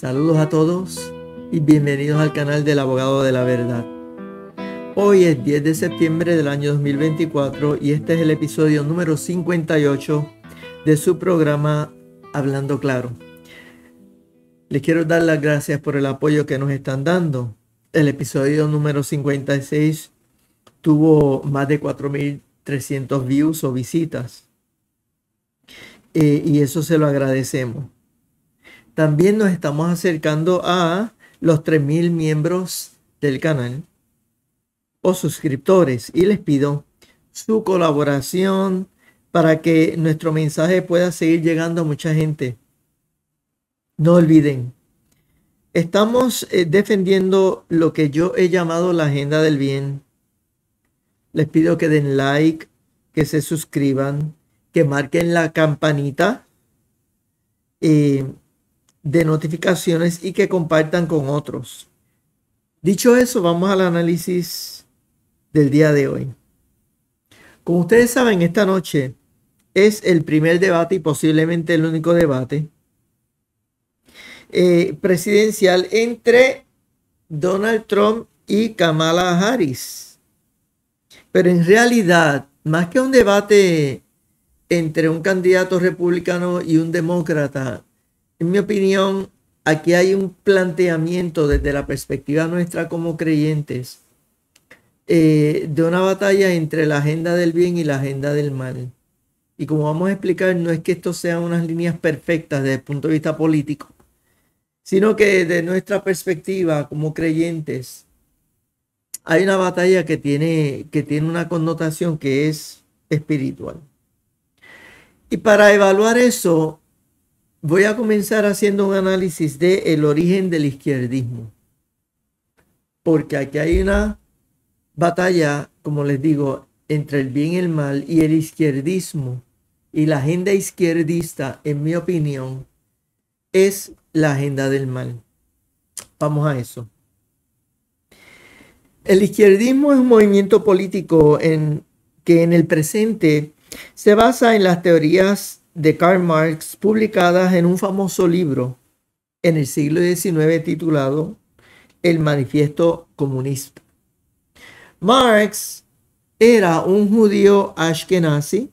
Saludos a todos y bienvenidos al canal del Abogado de la Verdad. Hoy es 10 de septiembre del año 2024 y este es el episodio número 58 de su programa Hablando Claro. Les quiero dar las gracias por el apoyo que nos están dando. El episodio número 56 tuvo más de 4.300 views o visitas. Eh, y eso se lo agradecemos. También nos estamos acercando a los 3.000 miembros del canal o suscriptores y les pido su colaboración para que nuestro mensaje pueda seguir llegando a mucha gente. No olviden, estamos eh, defendiendo lo que yo he llamado la agenda del bien. Les pido que den like, que se suscriban, que marquen la campanita. Y... Eh, de notificaciones y que compartan con otros. Dicho eso, vamos al análisis del día de hoy. Como ustedes saben, esta noche es el primer debate y posiblemente el único debate eh, presidencial entre Donald Trump y Kamala Harris. Pero en realidad, más que un debate entre un candidato republicano y un demócrata, en mi opinión, aquí hay un planteamiento desde la perspectiva nuestra como creyentes eh, de una batalla entre la agenda del bien y la agenda del mal. Y como vamos a explicar, no es que esto sean unas líneas perfectas desde el punto de vista político, sino que desde nuestra perspectiva como creyentes hay una batalla que tiene, que tiene una connotación que es espiritual. Y para evaluar eso, Voy a comenzar haciendo un análisis de el origen del izquierdismo. Porque aquí hay una batalla, como les digo, entre el bien y el mal y el izquierdismo. Y la agenda izquierdista, en mi opinión, es la agenda del mal. Vamos a eso. El izquierdismo es un movimiento político que en el presente se basa en las teorías de Karl Marx publicadas en un famoso libro en el siglo XIX titulado El Manifiesto Comunista. Marx era un judío ashkenazi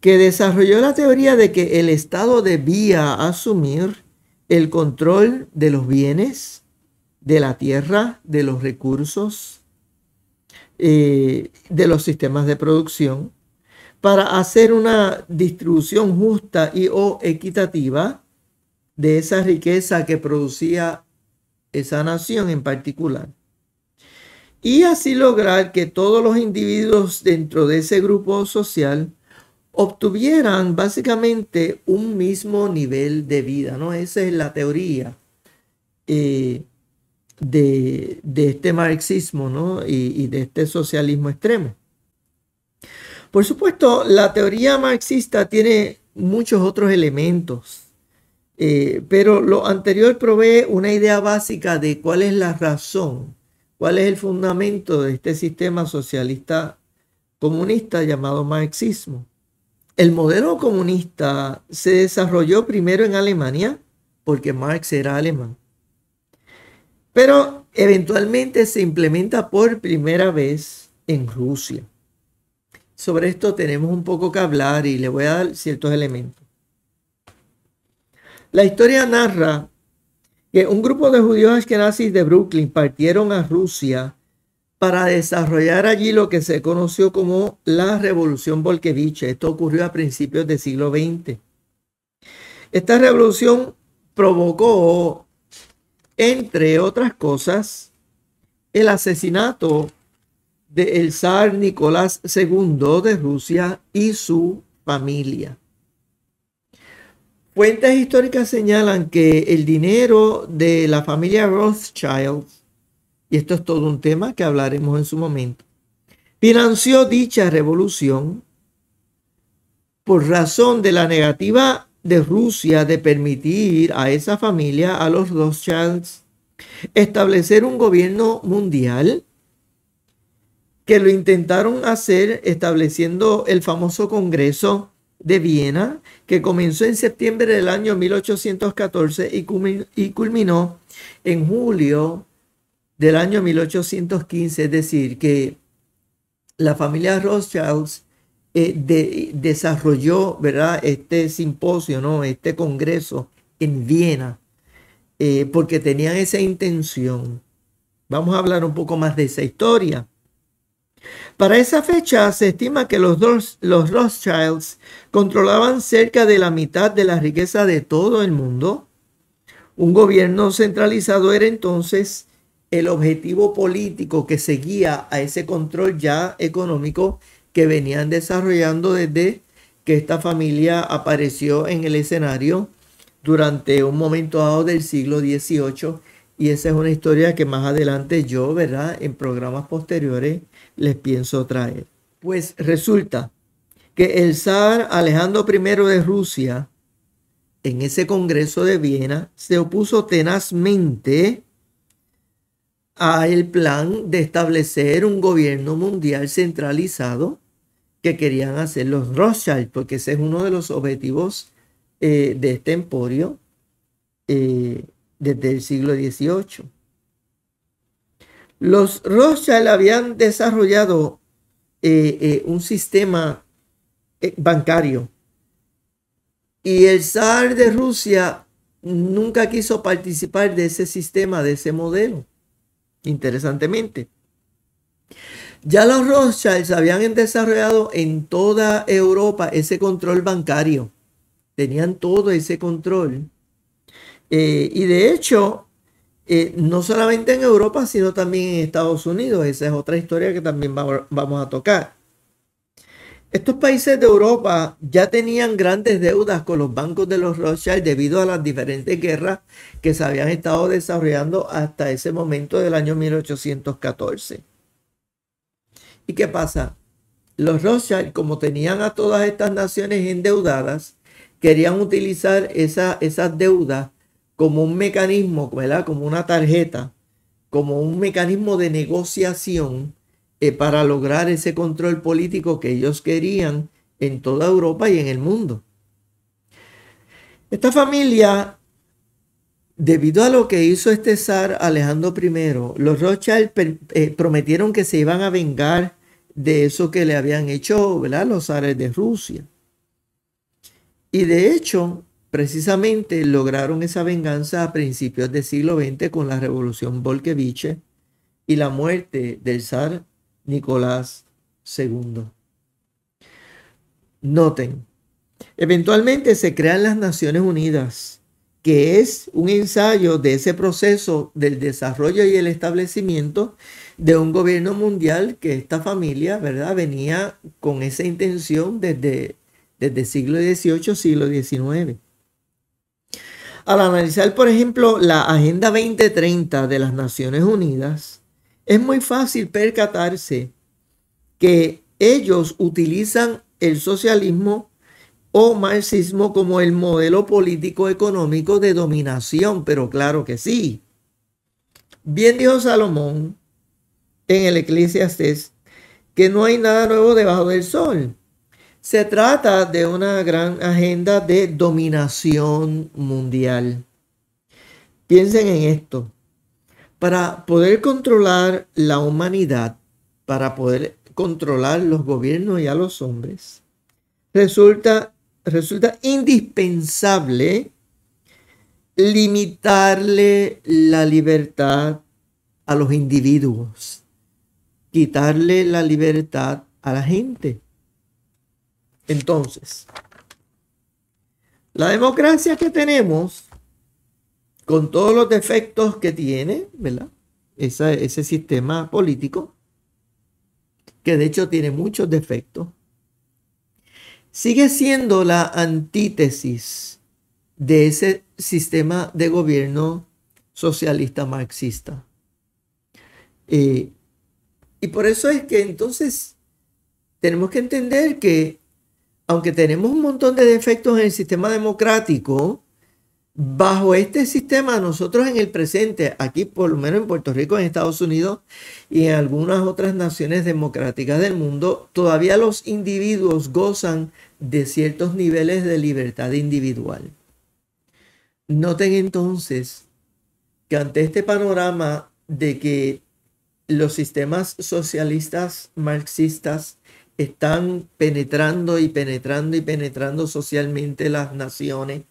que desarrolló la teoría de que el Estado debía asumir el control de los bienes, de la tierra, de los recursos, eh, de los sistemas de producción para hacer una distribución justa y o equitativa de esa riqueza que producía esa nación en particular. Y así lograr que todos los individuos dentro de ese grupo social obtuvieran básicamente un mismo nivel de vida, ¿no? Esa es la teoría eh, de, este marxismo, y de este socialismo extremo. Por supuesto, la teoría marxista tiene muchos otros elementos, eh, pero lo anterior provee una idea básica de cuál es la razón, cuál es el fundamento de este sistema socialista comunista llamado marxismo. El modelo comunista se desarrolló primero en Alemania, porque Marx era alemán, pero eventualmente se implementa por primera vez en Rusia sobre esto tenemos un poco que hablar y le voy a dar ciertos elementos. La historia narra que un grupo de judíos ashkenazis de Brooklyn partieron a Rusia para desarrollar allí lo que se conoció como la Revolución Bolchevique. Esto ocurrió a principios del siglo XX. Esta revolución provocó, entre otras cosas, el asesinato del zar Nicolás II de Rusia y su familia. Fuentes históricas señalan que el dinero de la familia Rothschild, y esto es todo un tema que hablaremos en su momento, financió dicha revolución por razón de la negativa de Rusia de permitir a esa familia, a los Rothschilds, establecer un gobierno mundial que lo intentaron hacer estableciendo el famoso Congreso de Viena, que comenzó en septiembre del año 1814 y culminó en julio del año 1815, es decir, que la familia Rothschild eh, desarrolló ¿verdad? este simposio, ¿no? este congreso en Viena, eh, porque tenían esa intención. Vamos a hablar un poco más de esa historia. Para esa fecha se estima que los, los Rothschilds controlaban cerca de la mitad de la riqueza de todo el mundo. Un gobierno centralizado era entonces el objetivo político que seguía a ese control ya económico que venían desarrollando desde que esta familia apareció en el escenario durante un momento dado del siglo XVIII. Y esa es una historia que más adelante yo, ¿verdad? En programas posteriores les pienso traer. Pues resulta que el zar Alejandro I de Rusia, en ese Congreso de Viena, se opuso tenazmente a el plan de establecer un gobierno mundial centralizado que querían hacer los Rothschild, porque ese es uno de los objetivos eh, de este emporio eh, desde el siglo XVIII. Los Rothschild habían desarrollado eh, eh, un sistema eh, bancario y el zar de Rusia nunca quiso participar de ese sistema, de ese modelo, interesantemente. Ya los Rothschilds habían desarrollado en toda Europa ese control bancario. Tenían todo ese control. y de hecho, eh, no solamente en Europa, sino también en Estados Unidos. Esa es otra historia que también vamos a tocar. Estos países de Europa ya tenían grandes deudas con los bancos de los Rothschild debido a las diferentes guerras que se habían estado desarrollando hasta ese momento del año 1814. ¿Y qué pasa? Los Rothschild, como tenían a todas estas naciones endeudadas, querían utilizar esa, esas deudas como un mecanismo, Como una tarjeta, como un mecanismo de negociación eh, para lograr ese control político que ellos querían en toda Europa y en el mundo. Esta familia, debido a lo que hizo este zar Alejandro I, los Rothschild eh, prometieron que se iban a vengar de eso que le habían hecho los zares de Rusia. Y de hecho, precisamente lograron esa venganza a principios del siglo XX con la revolución Bolcheviche y la muerte del zar Nicolás II. Noten, eventualmente se crean las Naciones Unidas, que es un ensayo de ese proceso del desarrollo y el establecimiento de un gobierno mundial que esta familia, ¿verdad?, venía con esa intención desde, desde siglo XVIII, siglo XIX. Al analizar, por ejemplo, la Agenda 2030 de las Naciones Unidas, es muy fácil percatarse que ellos utilizan el socialismo o marxismo como el modelo político económico de dominación, pero claro que sí. Bien dijo Salomón en el Eclesiastes que no hay nada nuevo debajo del sol. Se trata de una gran agenda de dominación mundial. Piensen en esto. Para poder controlar la humanidad, para poder controlar los gobiernos y a los hombres, resulta, resulta indispensable limitarle la libertad a los individuos, quitarle la libertad a la gente. Entonces, la democracia que tenemos, con todos los defectos que tiene, ¿verdad? ese sistema político, que de hecho tiene muchos defectos, sigue siendo la antítesis de ese sistema de gobierno socialista marxista. Eh, y por eso es que entonces tenemos que entender que aunque tenemos un montón de defectos en el sistema democrático, bajo este sistema nosotros en el presente, aquí por lo menos en Puerto Rico, en Estados Unidos y en algunas otras naciones democráticas del mundo, todavía los individuos gozan de ciertos niveles de libertad individual. Noten entonces que ante este panorama de que los sistemas socialistas, marxistas están penetrando y penetrando y penetrando socialmente las naciones,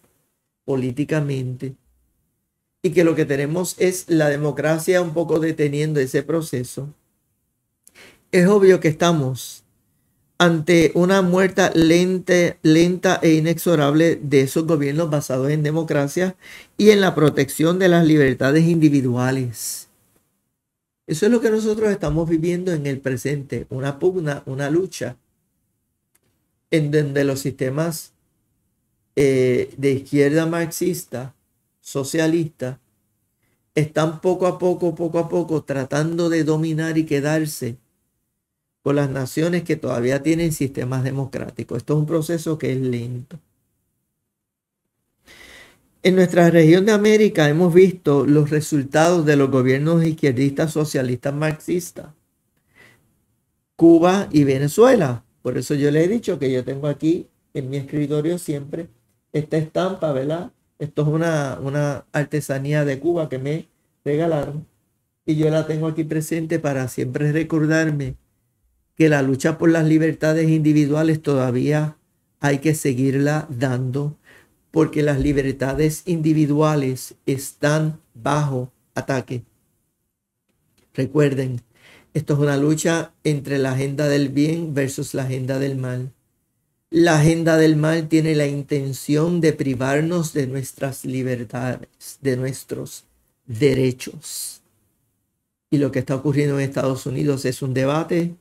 políticamente, y que lo que tenemos es la democracia un poco deteniendo ese proceso, es obvio que estamos ante una muerte lenta, lenta e inexorable de esos gobiernos basados en democracia y en la protección de las libertades individuales. Eso es lo que nosotros estamos viviendo en el presente, una pugna, una lucha, en donde los sistemas eh, de izquierda marxista, socialista, están poco a poco, poco a poco, tratando de dominar y quedarse con las naciones que todavía tienen sistemas democráticos. Esto es un proceso que es lento. En nuestra región de América hemos visto los resultados de los gobiernos izquierdistas, socialistas, marxistas. Cuba y Venezuela. Por eso yo le he dicho que yo tengo aquí en mi escritorio siempre esta estampa, ¿verdad? Esto es una, una artesanía de Cuba que me regalaron y yo la tengo aquí presente para siempre recordarme que la lucha por las libertades individuales todavía hay que seguirla dando porque las libertades individuales están bajo ataque. Recuerden, esto es una lucha entre la agenda del bien versus la agenda del mal. La agenda del mal tiene la intención de privarnos de nuestras libertades, de nuestros derechos. Y lo que está ocurriendo en Estados Unidos es un debate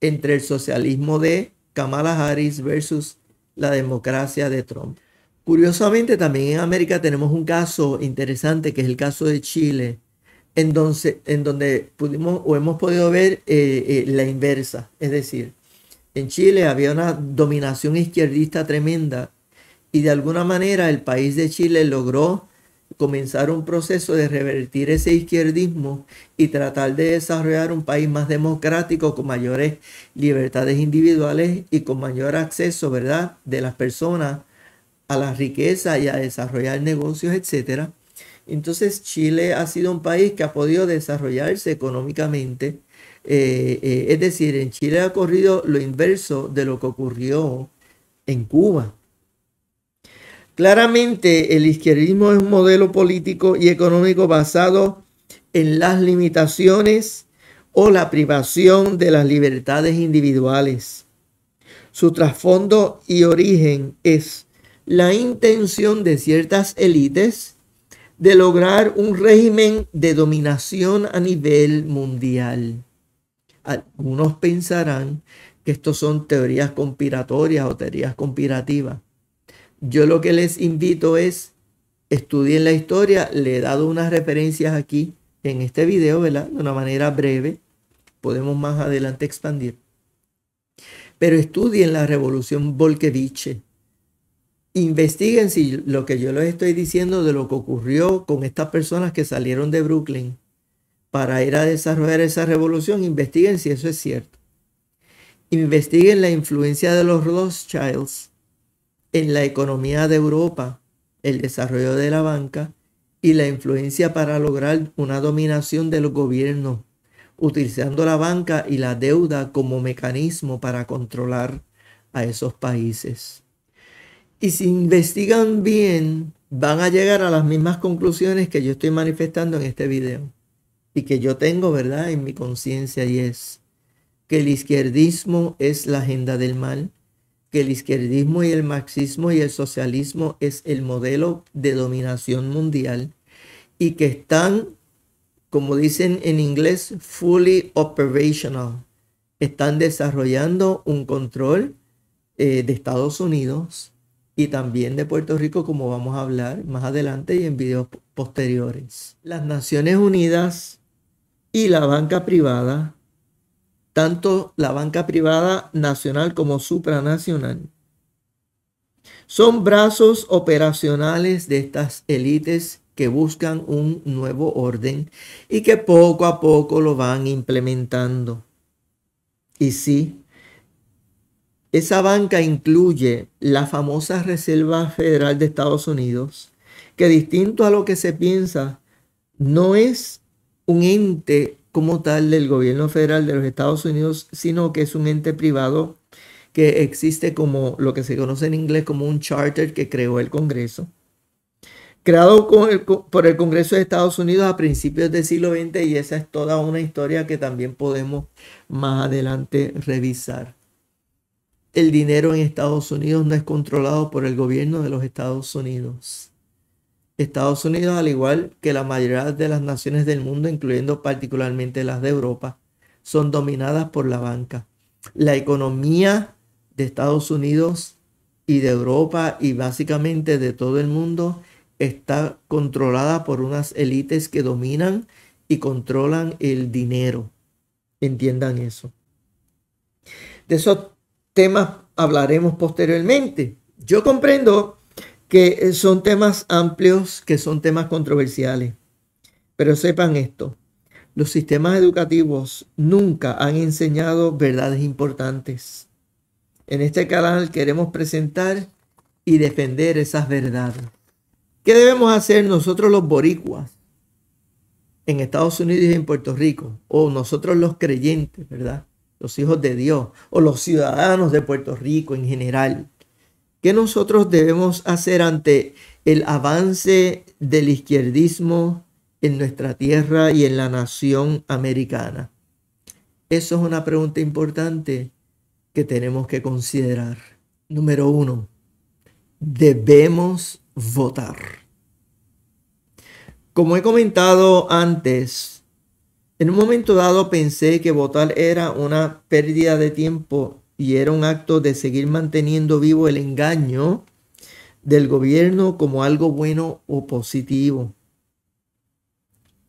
entre el socialismo de Kamala Harris versus la democracia de Trump. Curiosamente, también en América tenemos un caso interesante, que es el caso de Chile, en donde, pudimos o hemos podido ver eh, eh, la inversa. Es decir, en Chile había una dominación izquierdista tremenda y de alguna manera el país de Chile logró comenzar un proceso de revertir ese izquierdismo y tratar de desarrollar un país más democrático con mayores libertades individuales y con mayor acceso, ¿verdad?, de las personas a la riqueza y a desarrollar negocios, etc. Entonces Chile ha sido un país que ha podido desarrollarse económicamente. Eh, eh, es decir, en Chile ha ocurrido lo inverso de lo que ocurrió en Cuba. Claramente el izquierdismo es un modelo político y económico basado en las limitaciones o la privación de las libertades individuales. Su trasfondo y origen es la intención de ciertas élites de lograr un régimen de dominación a nivel mundial. Algunos pensarán que esto son teorías conspiratorias o teorías conspirativas. Yo lo que les invito es estudien la historia. Le he dado unas referencias aquí en este video, De una manera breve. Podemos más adelante expandir. Pero estudien la revolución bolchevique investiguen si lo que yo les estoy diciendo de lo que ocurrió con estas personas que salieron de Brooklyn para ir a desarrollar esa revolución, investiguen si eso es cierto. Investiguen la influencia de los Rothschilds en la economía de Europa, el desarrollo de la banca y la influencia para lograr una dominación de los gobiernos, utilizando la banca y la deuda como mecanismo para controlar a esos países. Y si investigan bien, van a llegar a las mismas conclusiones que yo estoy manifestando en este video y que yo tengo, ¿verdad?, en mi conciencia y es que el izquierdismo es la agenda del mal, que el izquierdismo y el marxismo y el socialismo es el modelo de dominación mundial y que están, como dicen en inglés, fully operational. Están desarrollando un control eh, de Estados Unidos y también de Puerto Rico, como vamos a hablar más adelante y en videos posteriores. Las Naciones Unidas y la banca privada, tanto la banca privada nacional como supranacional, son brazos operacionales de estas élites que buscan un nuevo orden y que poco a poco lo van implementando. Y sí, esa banca incluye la famosa Reserva Federal de Estados Unidos, que distinto a lo que se piensa, no es un ente como tal del gobierno federal de los Estados Unidos, sino que es un ente privado que existe como lo que se conoce en inglés como un charter que creó el Congreso. Creado por el Congreso de Estados Unidos a principios del siglo XX y esa es toda una historia que también podemos más adelante revisar. El dinero en Estados Unidos no es controlado por el gobierno de los Estados Unidos. Estados Unidos, al igual que la mayoría de las naciones del mundo, incluyendo particularmente las de Europa, son dominadas por la banca. La economía de Estados Unidos y de Europa y básicamente de todo el mundo está controlada por unas élites que dominan y controlan el dinero. Entiendan eso. De temas hablaremos posteriormente. Yo comprendo que eh, son temas amplios, que son temas controversiales, pero sepan esto, los sistemas educativos nunca han enseñado verdades importantes. En este canal queremos presentar y defender esas verdades. ¿Qué debemos hacer nosotros los boricuas en Estados Unidos y en Puerto Rico? O nosotros los creyentes, ¿verdad? los hijos de Dios o los ciudadanos de Puerto Rico en general. ¿Qué nosotros debemos hacer ante el avance del izquierdismo en nuestra tierra y en la nación americana? Eso es una pregunta importante que tenemos que considerar. Número uno, debemos votar. Como he comentado antes, en un momento dado pensé que votar era una pérdida de tiempo y era un acto de seguir manteniendo vivo el engaño del gobierno como algo bueno o positivo.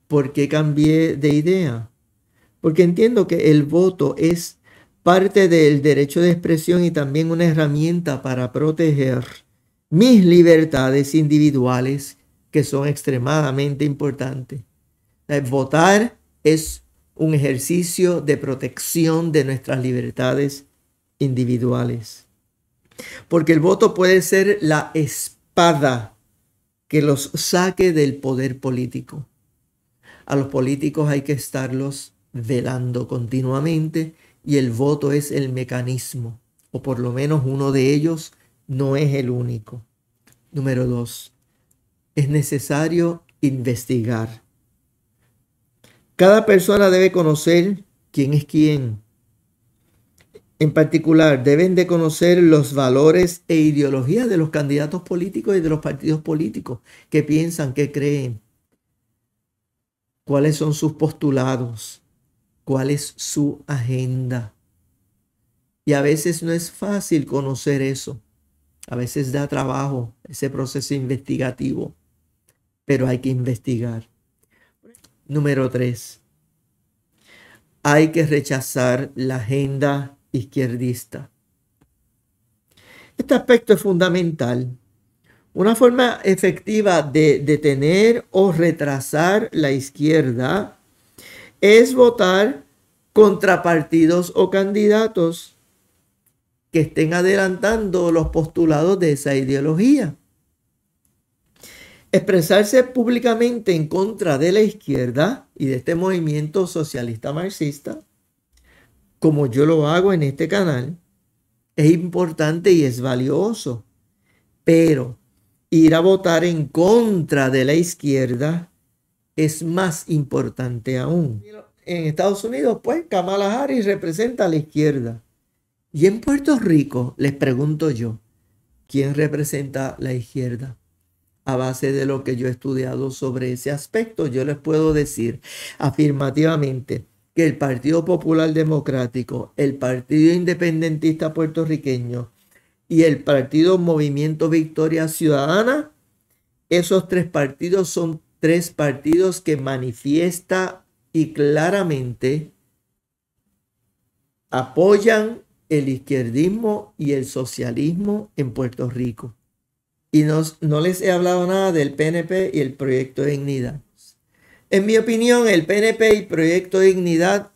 ¿Por qué cambié de idea? Porque entiendo que el voto es parte del derecho de expresión y también una herramienta para proteger mis libertades individuales que son extremadamente importantes. Eh, votar es un ejercicio de protección de nuestras libertades individuales. Porque el voto puede ser la espada que los saque del poder político. A los políticos hay que estarlos velando continuamente y el voto es el mecanismo, o por lo menos uno de ellos no es el único. Número dos, es necesario investigar. Cada persona debe conocer quién es quién. En particular, deben de conocer los valores e ideologías de los candidatos políticos y de los partidos políticos, que piensan, qué creen, cuáles son sus postulados, cuál es su agenda. Y a veces no es fácil conocer eso. A veces da trabajo ese proceso investigativo, pero hay que investigar. Número 3. Hay que rechazar la agenda izquierdista. Este aspecto es fundamental. Una forma efectiva de detener o retrasar la izquierda es votar contra partidos o candidatos que estén adelantando los postulados de esa ideología. Expresarse públicamente en contra de la izquierda y de este movimiento socialista marxista, como yo lo hago en este canal, es importante y es valioso. Pero ir a votar en contra de la izquierda es más importante aún. En Estados Unidos, pues, Kamala Harris representa a la izquierda. Y en Puerto Rico, les pregunto yo, ¿quién representa la izquierda? a base de lo que yo he estudiado sobre ese aspecto. Yo les puedo decir afirmativamente que el Partido Popular Democrático, el Partido Independentista Puertorriqueño y el Partido Movimiento Victoria Ciudadana, esos tres partidos son tres partidos que manifiesta y claramente apoyan el izquierdismo y el socialismo en Puerto Rico. Y no, les he hablado nada del PNP y el Proyecto de Dignidad. En mi opinión, el PNP y Proyecto de Dignidad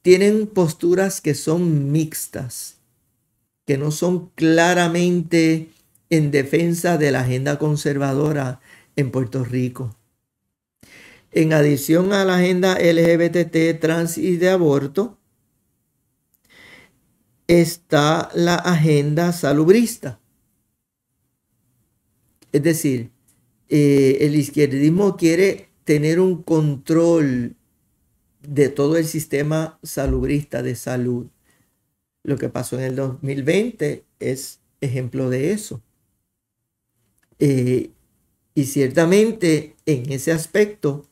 tienen posturas que son mixtas, que no son claramente en defensa de la agenda conservadora en Puerto Rico. En adición a la agenda LGBT, trans y de aborto, está la agenda salubrista, es decir, eh, el izquierdismo quiere tener un control de todo el sistema salubrista de salud. Lo que pasó en el 2020 es ejemplo de eso. Eh, y ciertamente en ese aspecto,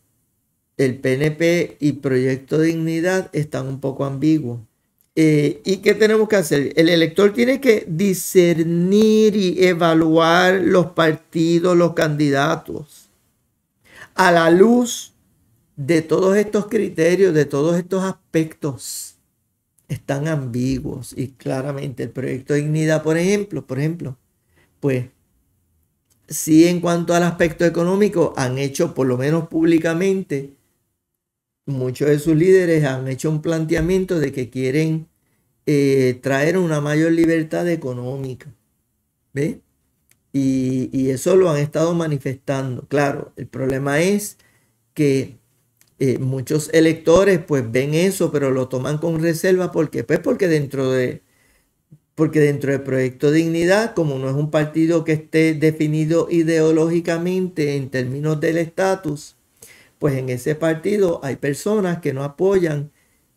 el PNP y Proyecto Dignidad están un poco ambiguos. Eh, ¿Y qué tenemos que hacer? El elector tiene que discernir y evaluar los partidos, los candidatos, a la luz de todos estos criterios, de todos estos aspectos. Están ambiguos y claramente el proyecto de Dignidad, por ejemplo, por ejemplo, pues sí en cuanto al aspecto económico han hecho, por lo menos públicamente, muchos de sus líderes han hecho un planteamiento de que quieren eh, traer una mayor libertad económica. ¿Ve? Y, eso lo han estado manifestando. Claro, el problema es que eh, muchos electores pues ven eso, pero lo toman con reserva. porque Pues porque dentro de porque dentro del proyecto Dignidad, como no es un partido que esté definido ideológicamente en términos del estatus, pues en ese partido hay personas que no apoyan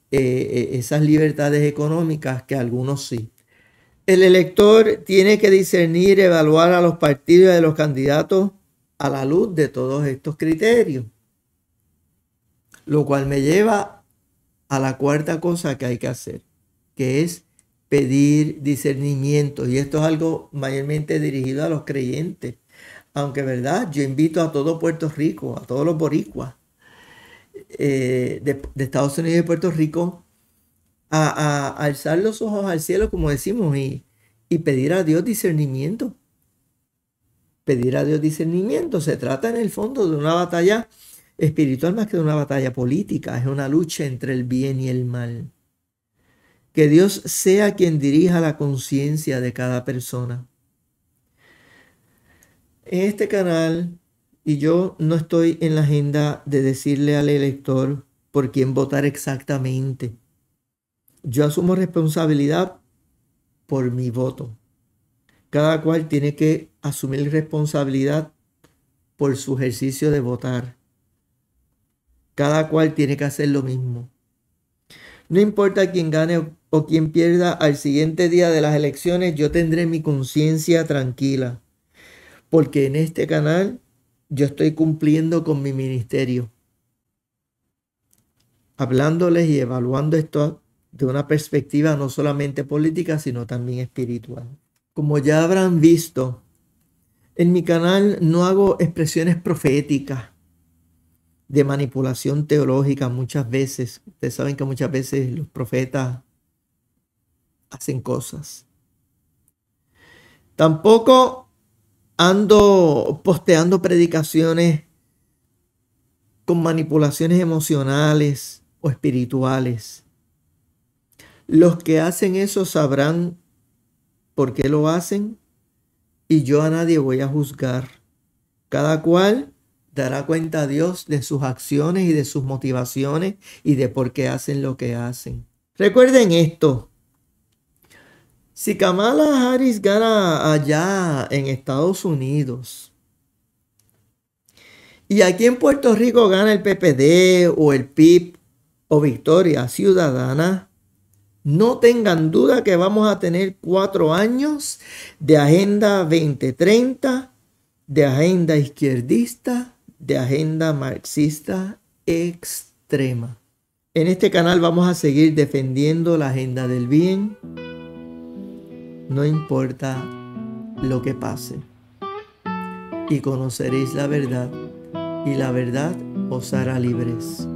eh, eh, esas libertades económicas que algunos sí. El elector tiene que discernir, evaluar a los partidos y a los candidatos a la luz de todos estos criterios. Lo cual me lleva a la cuarta cosa que hay que hacer, que es pedir discernimiento. Y esto es algo mayormente dirigido a los creyentes aunque verdad, yo invito a todo Puerto Rico, a todos los boricuas eh, de, Estados Unidos y Puerto Rico, a, alzar los ojos al cielo, como decimos, y pedir a Dios discernimiento. Pedir a Dios discernimiento. Se trata en el fondo de una batalla espiritual más que de una batalla política, es una lucha entre el bien y el mal. Que Dios sea quien dirija la conciencia de cada persona en este canal y yo no estoy en la agenda de decirle al elector por quién votar exactamente. Yo asumo responsabilidad por mi voto. Cada cual tiene que asumir responsabilidad por su ejercicio de votar. Cada cual tiene que hacer lo mismo. No importa quién gane o quién pierda, al siguiente día de las elecciones yo tendré mi conciencia tranquila porque en este canal yo estoy cumpliendo con mi ministerio, hablándoles y evaluando esto de una perspectiva no solamente política, sino también espiritual. Como ya habrán visto, en mi canal no hago expresiones proféticas de manipulación teológica muchas veces. Ustedes saben que muchas veces los profetas hacen cosas. Tampoco ando posteando predicaciones con manipulaciones emocionales o espirituales. Los que hacen eso sabrán por qué lo hacen y yo a nadie voy a juzgar. Cada cual dará cuenta a Dios de sus acciones y de sus motivaciones y de por qué hacen lo que hacen. Recuerden esto, si Kamala Harris gana allá en Estados Unidos y aquí en Puerto Rico gana el PPD o el PIB o Victoria Ciudadana, no tengan duda que vamos a tener cuatro años de Agenda 2030, de Agenda izquierdista, de Agenda marxista extrema. En este canal vamos a seguir defendiendo la agenda del bien no importa lo que pase. Y conoceréis la verdad, y la verdad os hará libres.